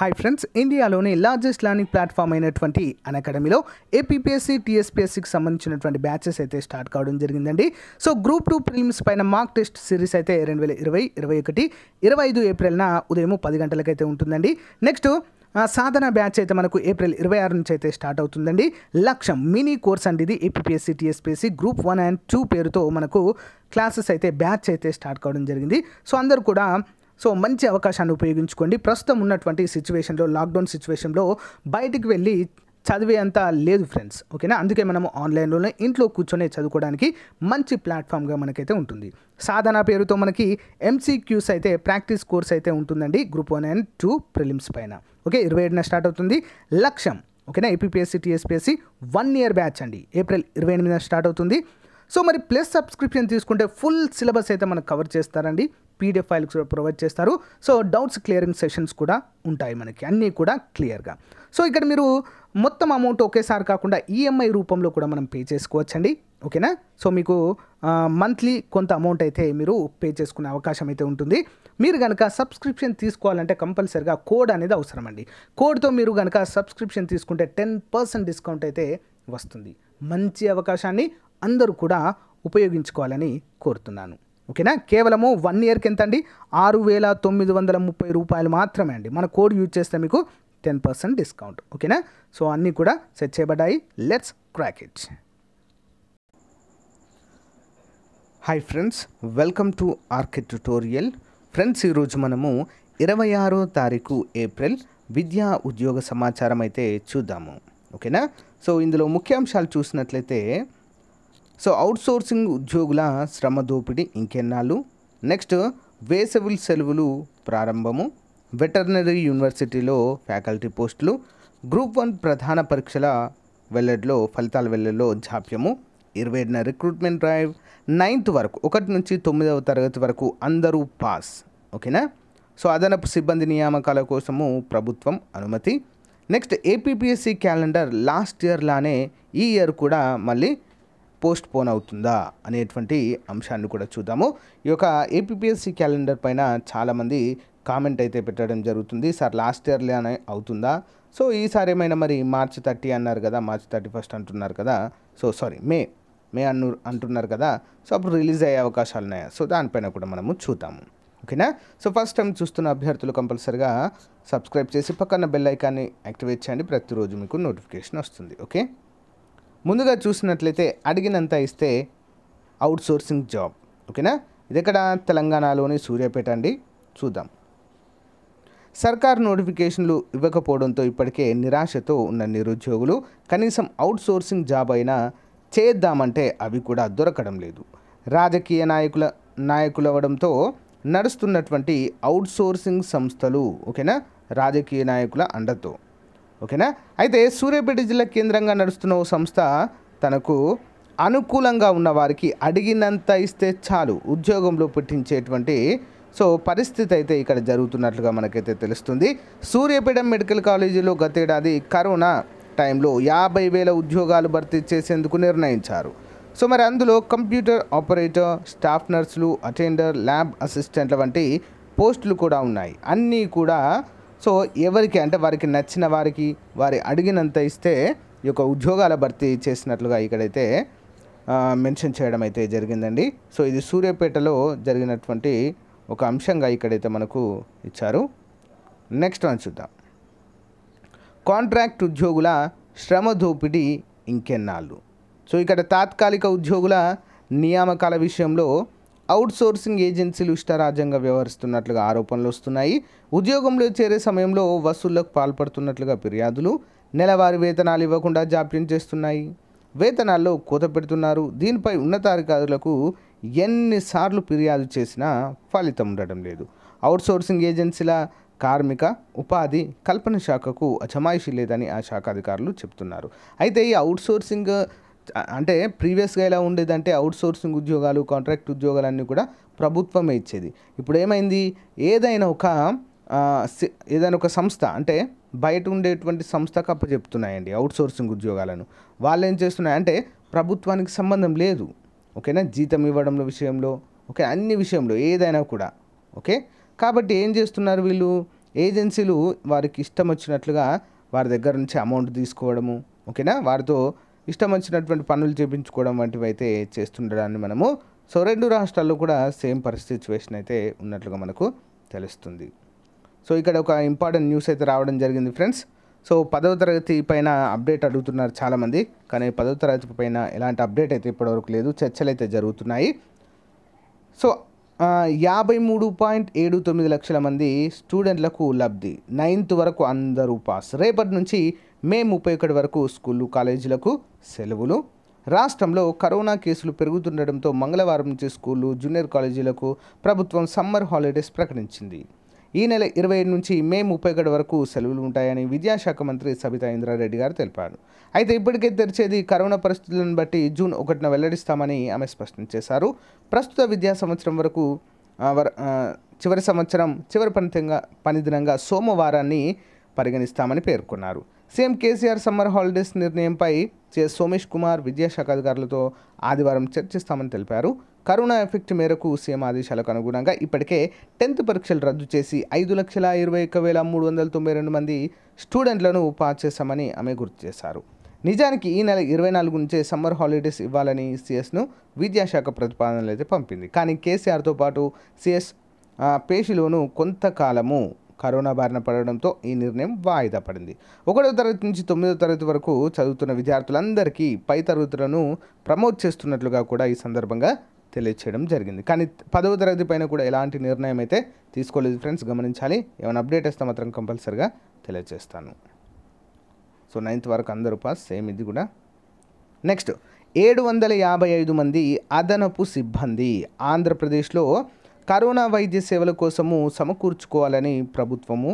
hi friends ఇండియాలోని largest learning platform అయినటువంటి అనకాడమీలో ఏపీపీఎస్సీ టీఎస్పీఎస్సీకి సంబంధించినటువంటి బ్యాచెస్ అయితే స్టార్ట్ కావడం జరిగిందండి సో గ్రూప్ టూ ప్రిలిమ్స్ పైన మార్క్ టెస్ట్ సిరీస్ అయితే రెండు వేల ఇరవై ఇరవై ఒకటి ఇరవై ఐదు ఏప్రిల్న ఉదయం పది గంటలకైతే ఉంటుందండి నెక్స్ట్ సాధన బ్యాచ్ అయితే మనకు ఏప్రిల్ ఇరవై ఆరు నుంచి అయితే స్టార్ట్ అవుతుందండి లక్ష్యం మినీ కోర్స్ అండి ఇది APPSC TSPSC group one and two పేరుతో మనకు క్లాసెస్ అయితే బ్యాచ్ అయితే స్టార్ట్ కావడం జరిగింది సో అందరూ కూడా సో మంచి అవకాశాన్ని ఉపయోగించుకోండి ప్రస్తుతం ఉన్నటువంటి సిచ్యువేషన్లో లాక్డౌన్ సిచ్యువేషన్లో బయటికి వెళ్ళి చదివే అంతా లేదు ఫ్రెండ్స్ ఓకేనా అందుకే మనము ఆన్లైన్లోనే ఇంట్లో కూర్చొనే చదువుకోవడానికి మంచి ప్లాట్ఫామ్గా మనకైతే ఉంటుంది సాధన పేరుతో మనకి ఎంసీక్యూస్ అయితే ప్రాక్టీస్ కోర్స్ అయితే ఉంటుందండి group one and two prelims పైన ఓకే ఇరవై ఏడున స్టార్ట్ అవుతుంది లక్ష్యం ఓకేనా APSC TSPSC one year batch అండి ఏప్రిల్ ఇరవై ఎనిమిదిన స్టార్ట్ అవుతుంది సో మరి ప్లస్ సబ్స్క్రిప్షన్ తీసుకుంటే ఫుల్ సిలబస్ అయితే మనకు కవర్ చేస్తారండి పీడిఎఫ్ ఫైల్స్ కూడా ప్రొవైడ్ చేస్తారు సో డౌట్స్ క్లియరింగ్ సెషన్స్ కూడా ఉంటాయి మనకి అన్నీ కూడా క్లియర్గా సో ఇక్కడ మీరు మొత్తం అమౌంట్ ఒకేసారి కాకుండా ఈఎంఐ రూపంలో కూడా మనం పే చేసుకోవచ్చండి ఓకేనా సో మీకు మంత్లీ కొంత అమౌంట్ అయితే మీరు పే చేసుకునే అవకాశం అయితే ఉంటుంది మీరు కనుక సబ్స్క్రిప్షన్ తీసుకోవాలంటే కంపల్సరిగా కోడ్ అనేది అవసరం అండి కోడ్తో మీరు కనుక సబ్స్క్రిప్షన్ తీసుకుంటే టెన్ పర్సెంట్ డిస్కౌంట్ అయితే వస్తుంది మంచి అవకాశాన్ని అందరూ కూడా ఉపయోగించుకోవాలని కోరుతున్నాను ఓకేనా కేవలము వన్ ఇయర్కి ఎంత అండి ఆరు వేల తొమ్మిది వందల ముప్పై రూపాయలు మాత్రమే అండి మన కోడ్ యూజ్ చేస్తే మీకు టెన్ పర్సెంట్ డిస్కౌంట్ ఓకేనా సో అన్నీ కూడా సెట్ చేయబడ్డాయి let's crack it hi friends welcome to orchid tutorial friends ఈరోజు మనము ఇరవై ఆరో తారీఖు ఏప్రిల్ విద్యా ఉద్యోగ సమాచారం అయితే చూద్దాము ఓకేనా సో ఇందులో ముఖ్యాంశాలు చూసినట్లయితే సో అవుట్సోర్సింగ్ ఉద్యోగుల శ్రమ దోపిడీ ఇంకెన్నాళ్ళు నెక్స్ట్ వేసవి సెలవులు ప్రారంభము వెటర్నరీ యూనివర్సిటీలో ఫ్యాకల్టీ పోస్టులు గ్రూప్ వన్ ప్రధాన పరీక్షల వెల్లడిలో ఫలితాల వెల్లడిలో జాప్యము ఇరవై ఏడున రిక్రూట్మెంట్ డ్రైవ్ నైన్త్ వరకు ఒకటి నుంచి తొమ్మిదవ తరగతి వరకు అందరూ పాస్ ఓకేనా సో అదనపు సిబ్బంది నియామకాల కోసము ప్రభుత్వం అనుమతి next APPSC calendar last year లానే ఈ ఇయర్ కూడా మళ్ళీ పోస్ట్ పోన్ అవుతుందా అనేటువంటి అంశాన్ని కూడా చూద్దాము ఈ యొక్క ఏపీపీఎస్సీ క్యాలెండర్ పైన చాలామంది కామెంట్ అయితే పెట్టడం జరుగుతుంది సార్ లాస్ట్ ఇయర్లోనే అవుతుందా సో ఈసారి ఏమైనా మరి మార్చ్ థర్టీ అన్నారు కదా మార్చ్ థర్టీ ఫస్ట్ అంటున్నారు కదా సో సారీ మే మే అన్ను అంటున్నారు కదా సో అప్పుడు రిలీజ్ అయ్యే అవకాశాలు ఉన్నాయా సో దానిపైన కూడా మనము చూద్దాము ఓకేనా సో ఫస్ట్ టైం చూస్తున్న అభ్యర్థులు కంపల్సరిగా సబ్స్క్రైబ్ చేసి పక్కన బెల్ ఐకాన్ని యాక్టివేట్ చేయండి ప్రతిరోజు మీకు నోటిఫికేషన్ వస్తుంది ఓకే ముందుగా చూసినట్లయితే అడిగినంత ఇస్తే అవుట్ సోర్సింగ్ జాబ్ ఓకేనా ఇది ఎక్కడ తెలంగాణలోని సూర్యాపేట అండి చూద్దాం సర్కార్ నోటిఫికేషన్లు ఇవ్వకపోవడంతో ఇప్పటికే నిరాశతో ఉన్న నిరుద్యోగులు కనీసం అవుట్ సోర్సింగ్ జాబ్ అయినా చేద్దామంటే అవి కూడా దొరకడం లేదు రాజకీయ నాయకుల నాయకులవడంతో నడుస్తున్నటువంటి అవుట్ సోర్సింగ్ సంస్థలు ఓకేనా రాజకీయ నాయకుల అండతో ఓకేనా అయితే సూర్యాపేట జిల్లా కేంద్రంగా నడుస్తున్న ఓ సంస్థ తనకు అనుకూలంగా ఉన్న వారికి అడిగినంత ఇస్తే చాలు ఉద్యోగంలో పుట్టించేటువంటి సో పరిస్థితి అయితే ఇక్కడ జరుగుతున్నట్లుగా మనకైతే తెలుస్తుంది సూర్యాపేట మెడికల్ కాలేజీలో గతేడాది కరోనా టైంలో యాభై వేల ఉద్యోగాలు భర్తీ చేసేందుకు నిర్ణయించారు సో మరి అందులో కంప్యూటర్ ఆపరేటర్ స్టాఫ్ నర్సులు అటెండర్ ల్యాబ్ అసిస్టెంట్ల వంటి పోస్టులు కూడా ఉన్నాయి అన్నీ కూడా సో ఎవరికి అంటే వారికి నచ్చిన వారికి వారి అడిగినంత ఇస్తే ఈ యొక్క ఉద్యోగాల భర్తీ చేసినట్లుగా ఇక్కడైతే మెన్షన్ చేయడం అయితే జరిగిందండి సో ఇది సూర్యాపేటలో జరిగినటువంటి ఒక అంశంగా ఇక్కడైతే మనకు ఇచ్చారు నెక్స్ట్ వన్ చూద్దాం కాంట్రాక్ట్ ఉద్యోగుల శ్రమ దోపిడీ ఇంకెన్నాళ్ళు సో ఇక్కడ తాత్కాలిక ఉద్యోగుల నియామకాల విషయంలో అవుట్సోర్సింగ్ ఏజెన్సీలు ఇష్టారాజ్యంగా వ్యవహరిస్తున్నట్లుగా ఆరోపణలు వస్తున్నాయి ఉద్యోగంలో చేరే సమయంలో వసూళ్లకు పాల్పడుతున్నట్లుగా ఫిర్యాదులు నెలవారీ వేతనాలు ఇవ్వకుండా జాప్యం చేస్తున్నాయి వేతనాల్లో కోత పెడుతున్నారు దీనిపై ఉన్నతాధికారులకు ఎన్నిసార్లు ఫిర్యాదు చేసినా ఫలితం ఉండడం లేదు అవుట్సోర్సింగ్ ఏజెన్సీల కార్మిక ఉపాధి కల్పన శాఖకు అజమాయిషీ లేదని ఆ శాఖ అధికారులు చెప్తున్నారు అయితే ఈ అవుట్సోర్సింగ్ అంటే ప్రీవియస్గా ఎలా ఉండేదంటే సోర్సింగ్ ఉద్యోగాలు కాంట్రాక్ట్ ఉద్యోగాలు అన్నీ కూడా ప్రభుత్వమే ఇచ్చేది ఇప్పుడు ఏమైంది ఏదైనా ఒక ఏదైనా ఒక సంస్థ అంటే బయట ఉండేటువంటి సంస్థకు అప్పచెప్తున్నాయండి సోర్సింగ్ ఉద్యోగాలను వాళ్ళు ఏం చేస్తున్నాయి అంటే ప్రభుత్వానికి సంబంధం లేదు ఓకేనా జీతం ఇవ్వడంలో విషయంలో ఓకే అన్ని విషయంలో ఏదైనా కూడా ఓకే కాబట్టి ఏం చేస్తున్నారు వీళ్ళు ఏజెన్సీలు వారికి ఇష్టం వచ్చినట్లుగా వారి దగ్గర నుంచి అమౌంట్ తీసుకోవడము ఓకేనా వారితో ఇష్టం వచ్చినటువంటి పనులు చేయించుకోవడం వంటివి అయితే చేస్తుండడాన్ని మనము సో రెండు రాష్ట్రాల్లో కూడా సేమ్ పరిస్థితివేషన్ అయితే ఉన్నట్లుగా మనకు తెలుస్తుంది సో ఇక్కడ ఒక ఇంపార్టెంట్ న్యూస్ అయితే రావడం జరిగింది ఫ్రెండ్స్ సో పదవ తరగతి పైన అప్డేట్ అడుగుతున్నారు చాలామంది కానీ పదవ తరగతి పైన ఎలాంటి అప్డేట్ అయితే ఇప్పటివరకు లేదు చర్చలు అయితే జరుగుతున్నాయి సో యాభై మూడు పాయింట్ ఏడు తొమ్మిది లక్షల మంది స్టూడెంట్లకు లబ్ధి నైన్త్ వరకు అందరూ పాస్ రేపటి నుంచి మే ముప్పై ఒకటి వరకు స్కూళ్ళు కాలేజీలకు సెలవులు రాష్ట్రంలో కరోనా కేసులు పెరుగుతుండటంతో మంగళవారం నుంచి స్కూళ్ళు జూనియర్ కాలేజీలకు ప్రభుత్వం సమ్మర్ హాలిడేస్ ప్రకటించింది ఈ నెల ఇరవై ఏడు నుంచి మే ముప్పై ఒకటి వరకు సెలవులు ఉంటాయని విద్యాశాఖ మంత్రి సబితా ఇంద్రారెడ్డి గారు తెలిపారు అయితే ఇప్పటికే తెరిచేది కరోనా పరిస్థితులను బట్టి జూన్ ఒకటిన వెల్లడిస్తామని ఆమె స్పష్టం చేశారు ప్రస్తుత విద్యా సంవత్సరం వరకు చివరి సంవత్సరం చివరి పని పనిదినంగా సోమవారాన్ని పరిగణిస్తామని పేర్కొన్నారు సీఎం కేసీఆర్ సమ్మర్ హాలిడేస్ నిర్ణయంపై సిఎస్ సోమేష్ కుమార్ విద్యాశాఖ అధికారులతో ఆదివారం చర్చిస్తామని తెలిపారు కరోనా ఎఫెక్ట్ మేరకు సీఎం ఆదేశాలకు అనుగుణంగా ఇప్పటికే టెన్త్ పరీక్షలు రద్దు చేసి ఐదు లక్షల ఇరవై ఒక్క వేల మూడు వందల తొంభై రెండు మంది స్టూడెంట్లను పాస్ చేశామని ఆమె గుర్తు చేశారు నిజానికి ఈ నెల ఇరవై నాలుగు నుంచే సమ్మర్ హాలిడేస్ ఇవ్వాలని సిఎస్ను విద్యాశాఖ ప్రతిపాదనలు అయితే పంపింది కానీ కేసీఆర్తో పాటు సిఎస్ పేషిలోను కొంతకాలము కరోనా బారిన పడడంతో ఈ నిర్ణయం వాయిదా పడింది ఒకటో తరగతి నుంచి తొమ్మిదో తరగతి వరకు చదువుతున్న విద్యార్థులందరికీ పై తరగతులను ప్రమోట్ చేస్తున్నట్లుగా కూడా ఈ సందర్భంగా తెలియచేయడం జరిగింది కానీ పదవ తరగతి పైన కూడా ఎలాంటి నిర్ణయం అయితే తీసుకోలేదు ఫ్రెండ్స్ గమనించాలి ఏమైనా అప్డేట్ వేస్తే మాత్రం కంపల్సరిగా తెలియజేస్తాను సో నైన్త్ వరకు అందరూ పాస్ సేమ్ ఇది కూడా నెక్స్ట్ ఏడు వందల యాభై ఐదు మంది అదనపు సిబ్బంది ఆంధ్రప్రదేశ్లో కరోనా వైద్య సేవల కోసము సమకూర్చుకోవాలని ప్రభుత్వము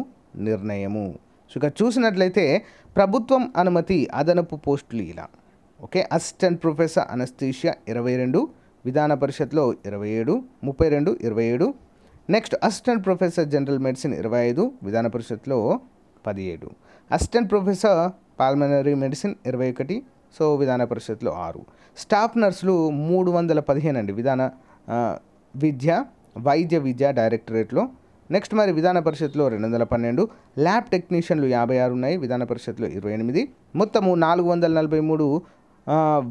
నిర్ణయము సో ఇక చూసినట్లయితే ప్రభుత్వం అనుమతి అదనపు పోస్టులు ఇలా ఓకే అసిస్టెంట్ ప్రొఫెసర్ అనస్థీషియా ఇరవై రెండు విధాన పరిషత్లో ఇరవై ఏడు ముప్పై రెండు ఇరవై ఏడు next assistant professor general medicine ఇరవై ఐదు విధాన పరిషత్లో పదిహేడు అసిస్టెంట్ ప్రొఫెసర్ పాల్మనరీ మెడిసిన్ ఇరవై ఒకటి సో విధాన పరిషత్లో ఆరు స్టాఫ్ నర్సులు మూడు వందల పదిహేను అండి విధాన విద్య వైద్య విద్య డైరెక్టరేట్లో నెక్స్ట్ మరి విధాన పరిషత్లో రెండు వందల పన్నెండు ల్యాబ్ టెక్నీషియన్లు యాభై ఆరు ఉన్నాయి విధాన పరిషత్లో ఇరవై ఎనిమిది మొత్తము నాలుగు వందల నలభై మూడు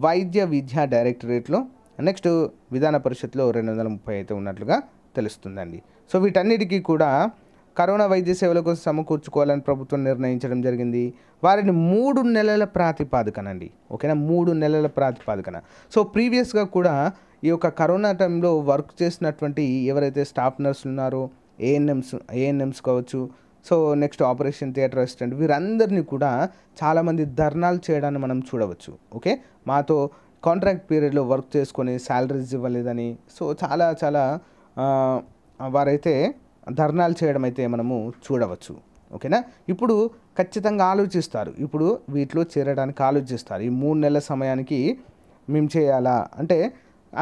వైద్య విద్య డైరెక్టరేట్లో నెక్స్ట్ విధాన పరిషత్లో రెండు వందల ముప్పై అయితే ఉన్నట్లుగా తెలుస్తుందండి సో వీటన్నిటికీ కూడా కరోనా వైద్య సేవలకు సమకూర్చుకోవాలని ప్రభుత్వం నిర్ణయించడం జరిగింది వారిని మూడు నెలల ప్రాతిపాదికనండి ఓకేనా మూడు నెలల ప్రాతిపాదికన సో ప్రీవియస్గా కూడా ఈ యొక్క కరోనా టైంలో వర్క్ చేసినటువంటి ఎవరైతే స్టాఫ్ నర్సులు ఉన్నారో ఏఎన్ఎంస్ ఏఎన్ఎంస్ కావచ్చు so next operation theatre assistant వీరందరినీ కూడా చాలామంది ధర్నాలు చేయడాన్ని మనం చూడవచ్చు ఓకే మాతో కాంట్రాక్ట్ పీరియడ్లో వర్క్ చేసుకొని శాలరీస్ ఇవ్వలేదని సో చాలా చాలా వారైతే ధర్నాలు చేయడం అయితే మనము చూడవచ్చు ఓకేనా ఇప్పుడు ఖచ్చితంగా ఆలోచిస్తారు ఇప్పుడు వీటిలో చేరడానికి ఆలోచిస్తారు ఈ మూడు నెలల సమయానికి మేము చేయాలా అంటే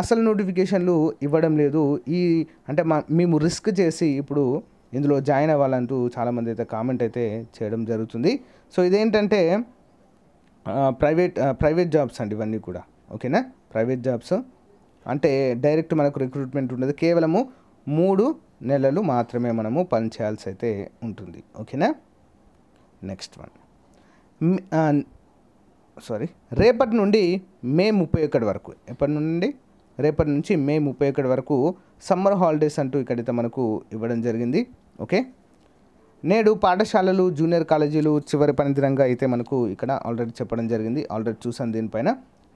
అసలు నోటిఫికేషన్లు ఇవ్వడం లేదు ఈ అంటే మా మేము రిస్క్ చేసి ఇప్పుడు ఇందులో జాయిన్ అవ్వాలంటూ చాలామంది అయితే కామెంట్ అయితే చేయడం జరుగుతుంది సో ఇదేంటంటే ప్రైవేట్ ప్రైవేట్ జాబ్స్ అండి ఇవన్నీ కూడా ఓకేనా ప్రైవేట్ జాబ్స్ అంటే డైరెక్ట్ మనకు రిక్రూట్మెంట్ ఉండదు కేవలము మూడు నెలలు మాత్రమే మనము పని చేయాల్సి అయితే ఉంటుంది ఓకేనా నెక్స్ట్ వన్ సారీ రేపటి నుండి మే ముప్పై ఒకటి వరకు ఎప్పటి నుండి రేపటి నుంచి మే ముప్పై ఒకటి వరకు సమ్మర్ హాలిడేస్ అంటూ ఇక్కడైతే మనకు ఇవ్వడం జరిగింది ఓకే నేడు పాఠశాలలు జూనియర్ కాలేజీలు చివరి పనిదినంగా అయితే మనకు ఇక్కడ ఆల్రెడీ చెప్పడం జరిగింది ఆల్రెడీ చూసాను దీనిపైన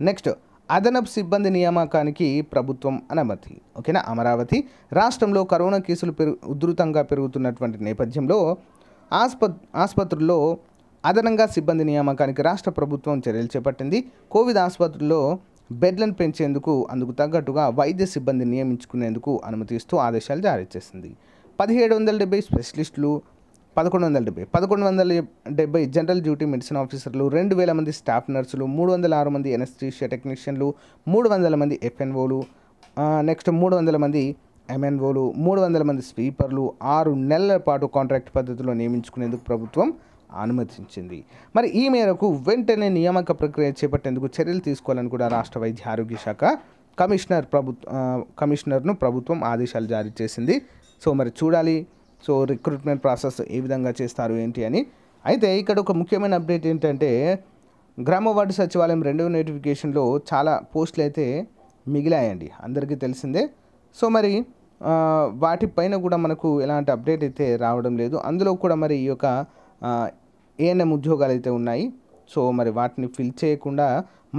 నెక్స్ట్ అదనపు సిబ్బంది నియామకానికి ప్రభుత్వం అనుమతి ఓకేనా అమరావతి రాష్ట్రంలో కరోనా కేసులు పెరు ఉధృతంగా పెరుగుతున్నటువంటి నేపథ్యంలో ఆస్ప ఆసుపత్రుల్లో అదనంగా సిబ్బంది నియామకానికి రాష్ట్ర ప్రభుత్వం చర్యలు చేపట్టింది కోవిడ్ ఆసుపత్రుల్లో బెడ్లను పెంచేందుకు అందుకు తగ్గట్టుగా వైద్య సిబ్బంది నియమించుకునేందుకు అనుమతిస్తూ ఆదేశాలు జారీ చేసింది పదిహేడు వందల డెబ్బై స్పెషలిస్టులు పదకొండు వందల డెబ్బై పదకొండు వందల డెబ్బై జనరల్ డ్యూటీ మెడిసిన్ ఆఫీసర్లు రెండు వేల మంది స్టాఫ్ నర్సులు మూడు వందల ఆరు మంది ఎనస్టీషియా టెక్నీషియన్లు మూడు వందల మంది ఎఫ్ఎన్ఓలు నెక్స్ట్ మూడు వందల మంది ఎంఎన్ఓలు మూడు వందల మంది స్వీపర్లు ఆరు నెలల పాటు కాంట్రాక్ట్ పద్ధతిలో నియమించుకునేందుకు ప్రభుత్వం అనుమతించింది మరి ఈ మేరకు వెంటనే నియామక ప్రక్రియ చేపట్టేందుకు చర్యలు తీసుకోవాలని కూడా రాష్ట్ర వైద్య ఆరోగ్య శాఖ కమిషనర్ ప్రభు కమిషనర్ను ప్రభుత్వం ఆదేశాలు జారీ చేసింది సో మరి చూడాలి సో రిక్రూట్మెంట్ ప్రాసెస్ ఏ విధంగా చేస్తారు ఏంటి అని అయితే ఇక్కడ ఒక ముఖ్యమైన అప్డేట్ ఏంటంటే గ్రామ వార్డు సచివాలయం రెండవ నోటిఫికేషన్లో చాలా పోస్టులు అయితే మిగిలాయండి అందరికీ తెలిసిందే సో మరి వాటిపైన కూడా మనకు ఎలాంటి అప్డేట్ అయితే రావడం లేదు అందులో కూడా మరి ఈ యొక్క ఏఎన్ఎం ఉద్యోగాలు అయితే ఉన్నాయి సో మరి వాటిని ఫిల్ చేయకుండా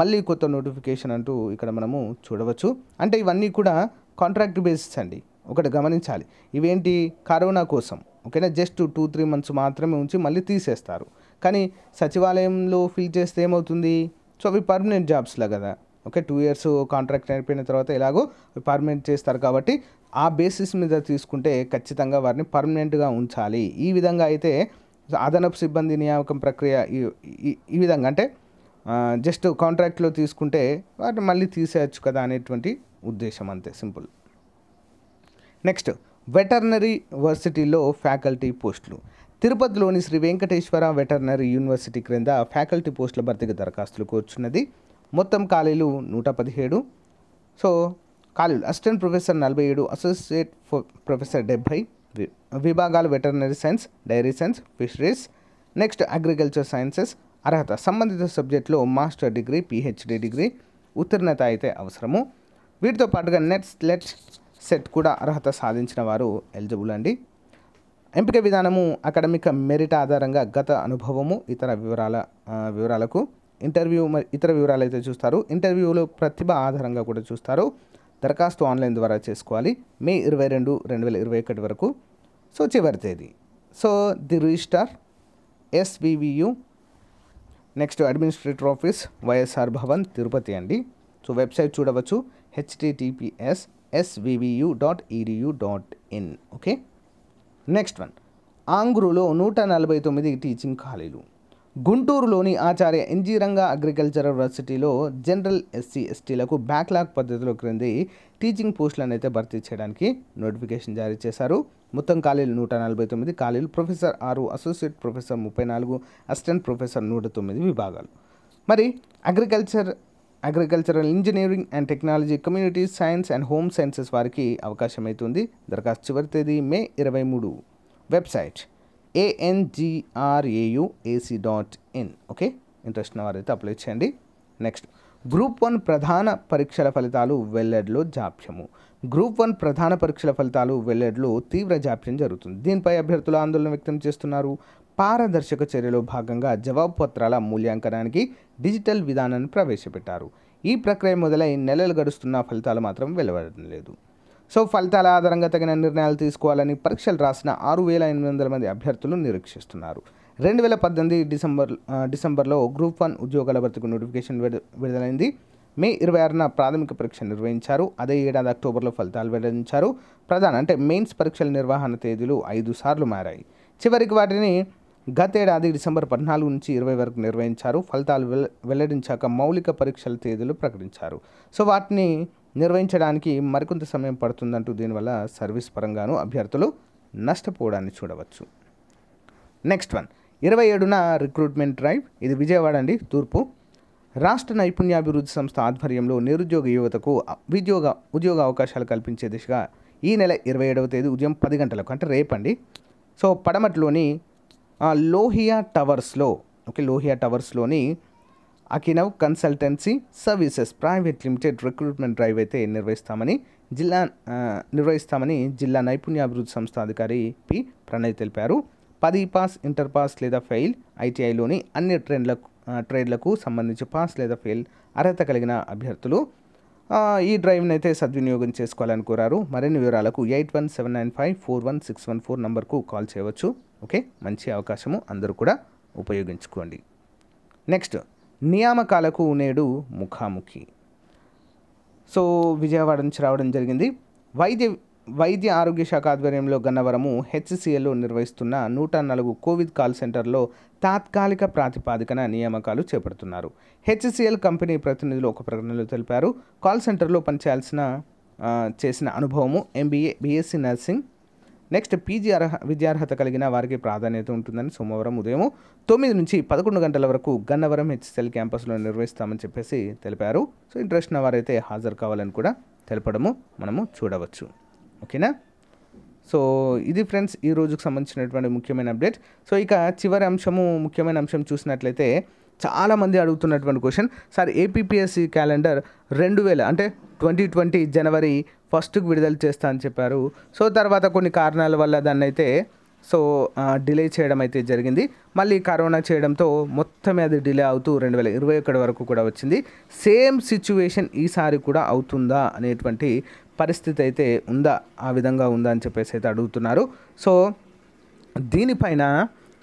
మళ్ళీ కొత్త నోటిఫికేషన్ అంటూ ఇక్కడ మనము చూడవచ్చు అంటే ఇవన్నీ కూడా కాంట్రాక్ట్ బేసిస్ అండి ఒకటి గమనించాలి ఇవేంటి కరోనా కోసం ఓకేనా జస్ట్ టూ త్రీ మంత్స్ మాత్రమే ఉంచి మళ్ళీ తీసేస్తారు కానీ సచివాలయంలో ఫిల్ చేస్తే ఏమవుతుంది సో అవి పర్మనెంట్ జాబ్స్లా కదా ఓకే టూ ఇయర్స్ కాంట్రాక్ట్ అయిపోయిన తర్వాత ఎలాగో పర్మనెంట్ చేస్తారు కాబట్టి ఆ బేసిస్ మీద తీసుకుంటే ఖచ్చితంగా వారిని పర్మనెంట్గా ఉంచాలి ఈ విధంగా అయితే అదనపు సిబ్బంది నియామకం ప్రక్రియ ఈ విధంగా అంటే జస్ట్ కాంట్రాక్ట్లో తీసుకుంటే వాటిని మళ్ళీ తీసేయచ్చు కదా అనేటువంటి ఉద్దేశం అంతే సింపుల్ నెక్స్ట్ వెటర్నరీ వర్సిటీలో ఫ్యాకల్టీ పోస్టులు తిరుపతిలోని శ్రీ వెంకటేశ్వర వెటర్నరీ యూనివర్సిటీ క్రింద ఫ్యాకల్టీ పోస్టుల భర్తీకి దరఖాస్తులు కూర్చున్నది మొత్తం ఖాళీలు నూట పదిహేడు సో ఖాళీలు అసిస్టెంట్ ప్రొఫెసర్ నలభై ఏడు అసోసియేట్ ప్రొఫెసర్ డెబ్భై విభాగాలు veterinary science dairy science fisheries next agriculture sciences అర్హత సంబంధిత సబ్జెక్టులో మాస్టర్ డిగ్రీ పిహెచ్డి డిగ్రీ ఉత్తీర్ణత అయితే అవసరము వీటితో పాటుగా నెట్స్ లెట్స్ సెట్ కూడా అర్హత సాధించిన వారు ఎలిజిబుల్ అండి ఎంపిక విధానము అకాడమిక్ మెరిట్ ఆధారంగా గత అనుభవము ఇతర వివరాల వివరాలకు ఇంటర్వ్యూ ఇతర వివరాలు అయితే చూస్తారు ఇంటర్వ్యూలో ప్రతిభ ఆధారంగా కూడా చూస్తారు దరఖాస్తు ఆన్లైన్ ద్వారా చేసుకోవాలి మే ఇరవై రెండు రెండు వేల ఇరవై ఒకటి వరకు సో చివరి తేదీ so the registrar SVVU next administrator office YSR Bhavan Tirupati అండి సో వెబ్సైట్ చూడవచ్చు HTTPS dot dot in okay next one ఆంగ్రులో నూట నలభై తొమ్మిది టీచింగ్ ఖాళీలు గుంటూరులోని ఆచార్య ఎన్జీ రంగ అగ్రికల్చర్ యూనివర్సిటీలో జనరల్ ఎస్సీ ఎస్టీలకు బ్యాక్లాగ్ పద్ధతిలో క్రింది టీచింగ్ పోస్టులను అయితే భర్తీ చేయడానికి నోటిఫికేషన్ జారీ చేశారు మొత్తం ఖాళీలు నూట నలభై తొమ్మిది ఖాళీలు ప్రొఫెసర్ ఆరు అసోసియేట్ ప్రొఫెసర్ ముప్పై నాలుగు అసిస్టెంట్ ప్రొఫెసర్ నూట తొమ్మిది విభాగాలు మరి agriculture agricultural engineering and technology community science and home sciences వారికి అవకాశం అవుతుంది దరఖాస్తు చివరి తేదీ మే ఇరవై మూడు website ANGRAUC dot in okay interest ఉన్న వారైతే అప్లై చేయండి నెక్స్ట్ గ్రూప్ వన్ ప్రధాన పరీక్షల ఫలితాలు వెల్లడిలో జాప్యము గ్రూప్ వన్ ప్రధాన పరీక్షల ఫలితాలు వెల్లడిలో తీవ్ర జాప్యం జరుగుతుంది దీనిపై అభ్యర్థులు ఆందోళన వ్యక్తం చేస్తున్నారు పారదర్శక చర్యలో భాగంగా జవాబు పత్రాల మూల్యాంకనానికి డిజిటల్ విధానాన్ని ప్రవేశపెట్టారు ఈ ప్రక్రియ మొదలై నెలలు గడుస్తున్న ఫలితాలు మాత్రం వెలువడడం లేదు సో ఫలితాల ఆధారంగా తగిన నిర్ణయాలు తీసుకోవాలని పరీక్షలు రాసిన ఆరు వేల ఎనిమిది వందల మంది అభ్యర్థులు నిరీక్షిస్తున్నారు రెండు వేల పద్దెనిమిది డిసెంబర్ డిసెంబర్లో గ్రూప్ వన్ ఉద్యోగాల భర్తీకి నోటిఫికేషన్ విడుదలైంది మే ఇరవై ఆరున ప్రాథమిక పరీక్ష నిర్వహించారు అదే ఏడాది అక్టోబర్లో ఫలితాలు వెల్లడించారు ప్రధాన అంటే మెయిన్స్ పరీక్షల నిర్వహణ తేదీలు ఐదు సార్లు మారాయి చివరికి వాటిని గతేడాది డిసెంబర్ పద్నాలుగు నుంచి ఇరవై వరకు నిర్వహించారు ఫలితాలు వెల్లడించాక మౌలిక పరీక్షల తేదీలు ప్రకటించారు సో వాటిని నిర్వహించడానికి మరికొంత సమయం పడుతుందంటూ దీనివల్ల సర్వీస్ పరంగాను అభ్యర్థులు నష్టపోవడాన్ని చూడవచ్చు నెక్స్ట్ వన్ ఇరవై ఏడున రిక్రూట్మెంట్ డ్రైవ్ ఇది విజయవాడ అండి తూర్పు రాష్ట్ర నైపుణ్యాభివృద్ధి సంస్థ ఆధ్వర్యంలో నిరుద్యోగ యువతకు ఉద్యోగ ఉద్యోగ అవకాశాలు కల్పించే దిశగా ఈ నెల ఇరవై ఏడవ తేదీ ఉదయం పది గంటలకు అంటే రేపండి సో పడమట్లోని లోహియా టవర్స్లో ఓకే లోహియా టవర్స్లోని Akinav consultancy services private limited recruitment drive అయితే నిర్వహిస్తామని జిల్లా నిర్వహిస్తామని జిల్లా నైపుణ్యాభివృద్ధి సంస్థ అధికారి పి ప్రణయ్ తెలిపారు పది పాస్ ఇంటర్ పాస్ లేదా ఫెయిల్ ఐటీఐలోని అన్ని ట్రెండ్లకు ట్రేడ్లకు సంబంధించి పాస్ లేదా ఫెయిల్ అర్హత కలిగిన అభ్యర్థులు ఈ డ్రైవ్ని అయితే సద్వినియోగం చేసుకోవాలని కోరారు మరిన్ని వివరాలకు eight one seven nine five four one six one four నంబర్కు కాల్ చేయవచ్చు ఓకే మంచి అవకాశము అందరూ కూడా ఉపయోగించుకోండి నెక్స్ట్ నియామకాలకు నేడు ముఖాముఖి సో విజయవాడ నుంచి రావడం జరిగింది వైద్య వైద్య ఆరోగ్య శాఖ ఆధ్వర్యంలో గన్నవరము హెచ్సిఎల్లో నిర్వహిస్తున్న నూట నలుగు కోవిడ్ కాల్ సెంటర్లో తాత్కాలిక ప్రాతిపాదికన నియామకాలు చేపడుతున్నారు హెచ్సిఎల్ కంపెనీ ప్రతినిధులు ఒక ప్రకటనలో తెలిపారు కాల్ సెంటర్లో పనిచేయాల్సిన చేసిన అనుభవము MBA BSc nursing next PG అర్హ విద్యార్హత కలిగిన వారికి ప్రాధాన్యత ఉంటుందని సోమవారం ఉదయం తొమ్మిది నుంచి పదకొండు గంటల వరకు గన్నవరం హెచ్సిఎల్ క్యాంపస్లో నిర్వహిస్తామని చెప్పేసి తెలిపారు సో ఇంట్రెస్ట్ ఉన్న వారైతే హాజరు కావాలని కూడా తెలపడము మనము చూడవచ్చు ఓకేనా సో ఇది ఫ్రెండ్స్ ఈ రోజుకు సంబంధించినటువంటి ముఖ్యమైన అప్డేట్ సో ఇక చివరి అంశము ముఖ్యమైన అంశం చూసినట్లయితే చాలామంది అడుగుతున్నటువంటి క్వశ్చన్ సార్ ఏపీపీఎస్సి క్యాలెండర్ రెండు వేల అంటే ట్వంటీ ట్వంటీ జనవరి ఫస్ట్కి విడుదల చేస్తా అని చెప్పారు సో తర్వాత కొన్ని కారణాల వల్ల దాన్ని అయితే సో డిలే చేయడం అయితే జరిగింది మళ్ళీ కరోనా చేయడంతో మొత్తం అది డిలే అవుతూ రెండు వేల ఇరవై ఒకటి వరకు కూడా వచ్చింది సేమ్ సిచ్యువేషన్ ఈసారి కూడా అవుతుందా అనేటువంటి పరిస్థితి అయితే ఉందా ఆ విధంగా ఉందా అని చెప్పేసి అయితే అడుగుతున్నారు సో దీనిపైన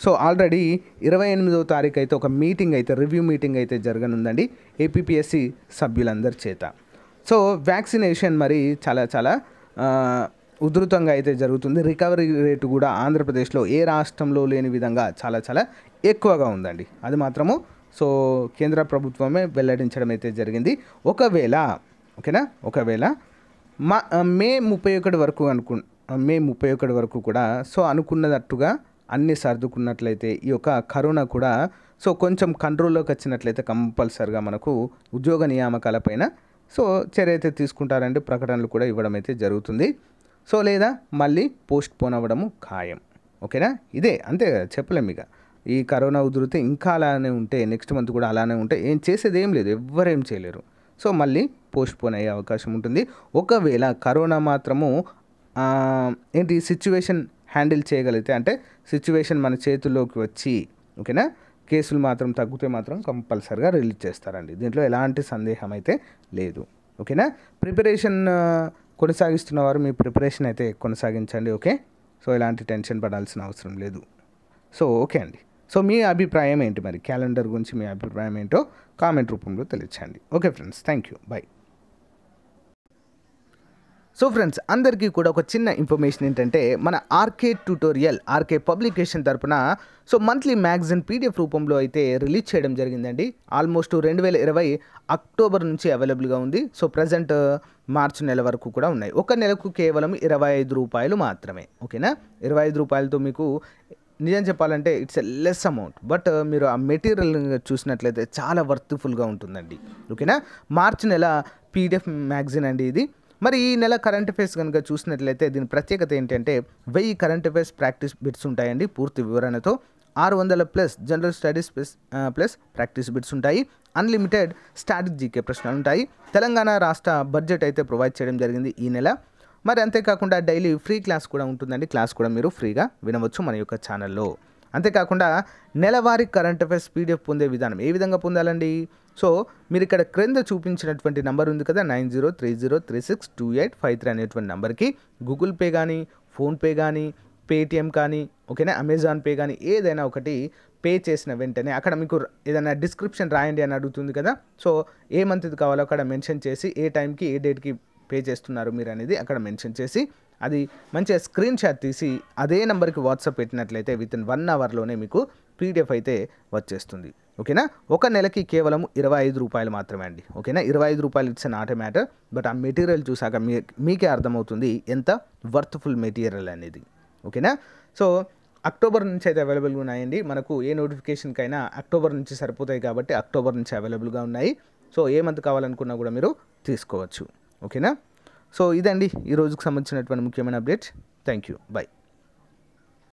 సో ఆల్రెడీ ఇరవై ఎనిమిదో తారీఖు అయితే ఒక మీటింగ్ అయితే రివ్యూ మీటింగ్ అయితే జరగనుందండి ఏపీఎస్సి సభ్యులందరి చేత సో వ్యాక్సినేషన్ మరి చాలా చాలా ఉధృతంగా అయితే జరుగుతుంది రికవరీ రేటు కూడా ఆంధ్రప్రదేశ్లో ఏ రాష్ట్రంలో లేని విధంగా చాలా చాలా ఎక్కువగా ఉందండి అది మాత్రము సో కేంద్ర ప్రభుత్వమే వెల్లడించడం అయితే జరిగింది ఒకవేళ ఓకేనా ఒకవేళ మా మే ముప్పై ఒకటి వరకు అనుకు మే ముప్పై ఒకటి వరకు కూడా సో అనుకున్నదట్టుగా అన్నీ సర్దుకున్నట్లయితే ఈ యొక్క కరోనా కూడా సో కొంచెం కంట్రోల్లోకి వచ్చినట్లయితే కంపల్సరిగా మనకు ఉద్యోగ పైన సో చర్య అయితే తీసుకుంటారంటే ప్రకటనలు కూడా ఇవ్వడం అయితే జరుగుతుంది సో లేదా మళ్ళీ పోస్ట్ పోన్ అవ్వడము ఖాయం ఓకేనా ఇదే అంతే కదా చెప్పలేము ఇక ఈ కరోనా ఉదిరితే ఇంకా అలానే ఉంటే నెక్స్ట్ మంత్ కూడా అలానే ఉంటే ఏం చేసేది ఏం లేదు ఎవ్వరేం చేయలేరు సో మళ్ళీ పోస్ట్పోన్ అయ్యే అవకాశం ఉంటుంది ఒకవేళ కరోనా మాత్రము ఏంటి సిచ్యువేషన్ హ్యాండిల్ చేయగలిగితే అంటే సిచ్యువేషన్ మన చేతుల్లోకి వచ్చి ఓకేనా కేసులు మాత్రం తగ్గితే మాత్రం కంపల్సరిగా రిలీజ్ చేస్తారండి దీంట్లో ఎలాంటి సందేహం అయితే లేదు ఓకేనా ప్రిపరేషన్ కొనసాగిస్తున్న వారు మీ ప్రిపరేషన్ అయితే కొనసాగించండి ఓకే సో ఎలాంటి టెన్షన్ పడాల్సిన అవసరం లేదు సో ఓకే అండి సో మీ అభిప్రాయం ఏంటి మరి క్యాలెండర్ గురించి మీ అభిప్రాయం ఏంటో కామెంట్ రూపంలో తెలియచండి okay friends thank you bye so friends అందరికీ కూడా ఒక చిన్న ఇన్ఫర్మేషన్ ఏంటంటే మన ఆర్కే ట్యూటోరియల్ ఆర్కే పబ్లికేషన్ తరపున సో మంత్లీ మ్యాగజైన్ పీడిఎఫ్ రూపంలో అయితే రిలీజ్ చేయడం జరిగిందండి ఆల్మోస్ట్ రెండు వేల ఇరవై అక్టోబర్ నుంచి అవైలబుల్గా ఉంది సో ప్రజెంట్ మార్చి నెల వరకు కూడా ఉన్నాయి ఒక నెలకు కేవలం ఇరవై ఐదు రూపాయలు మాత్రమే ఓకేనా ఇరవై ఐదు రూపాయలతో మీకు నిజం చెప్పాలంటే it's a less amount but uh, మీరు ఆ మెటీరియల్ చూసినట్లయితే చాలా వర్త్ఫుల్గా ఉంటుందండి ఓకేనా మార్చి నెల పీడిఎఫ్ మ్యాగజైన్ అండి ఇది మరి ఈ నెల కరెంట్ అఫేర్స్ కనుక చూసినట్లయితే దీని ప్రత్యేకత ఏంటంటే వెయ్యి కరెంట్ అఫేర్స్ ప్రాక్టీస్ బిట్స్ ఉంటాయండి పూర్తి వివరణతో ఆరు వందల plus general studies plus uh, plus practice bits ఉంటాయి అన్లిమిటెడ్ స్టాటిక్ జీకే ప్రశ్నలు ఉంటాయి తెలంగాణ రాష్ట్ర బడ్జెట్ అయితే ప్రొవైడ్ చేయడం జరిగింది ఈ నెల మరి అంతేకాకుండా డైలీ ఫ్రీ క్లాస్ కూడా ఉంటుందండి క్లాస్ కూడా మీరు ఫ్రీగా వినవచ్చు మన యొక్క ఛానల్లో అంతేకాకుండా నెలవారీ కరెంట్ అఫైర్స్ పీడిఎఫ్ పొందే విధానం ఏ విధంగా పొందాలండి సో మీరు ఇక్కడ క్రింద చూపించినటువంటి నెంబర్ ఉంది కదా nine zero three zero three six two eight five three అనేటువంటి నెంబర్కి గూగుల్ పే కానీ ఫోన్పే కానీ పేటిఎం కానీ ఓకేనా అమెజాన్ పే కానీ ఏదైనా ఒకటి పే చేసిన వెంటనే అక్కడ మీకు ఏదైనా డిస్క్రిప్షన్ రాయండి అని అడుగుతుంది కదా సో ఏ మంత్ది కావాలో అక్కడ మెన్షన్ చేసి ఏ టైంకి ఏ డేట్కి పే చేస్తున్నారు మీరు అనేది అక్కడ మెన్షన్ చేసి అది మంచిగా స్క్రీన్ షాట్ తీసి అదే నెంబర్కి వాట్సాప్ పెట్టినట్లయితే విత్ ఇన్ వన్ అవర్లోనే మీకు పీడిఎఫ్ అయితే వచ్చేస్తుంది ఓకేనా ఒక నెలకి కేవలం ఇరవై ఐదు రూపాయలు మాత్రమే అండి ఓకేనా ఇరవై ఐదు రూపాయలు it's not a matter but ఆ మెటీరియల్ చూసాక మీ మీకే అర్థమవుతుంది ఎంత వర్త్ఫుల్ మెటీరియల్ అనేది ఓకేనా సో అక్టోబర్ నుంచి అయితే అవైలబుల్గా ఉన్నాయండి మనకు ఏ నోటిఫికేషన్కైనా అక్టోబర్ నుంచి సరిపోతాయి కాబట్టి అక్టోబర్ నుంచి అవైలబుల్గా ఉన్నాయి సో ఏ మంత్ కావాలనుకున్నా కూడా మీరు తీసుకోవచ్చు ఓకేనా సో ఇదండి ఈరోజుకు సంబంధించినటువంటి ముఖ్యమైన అప్డేట్ థ్యాంక్ యూ బాయ్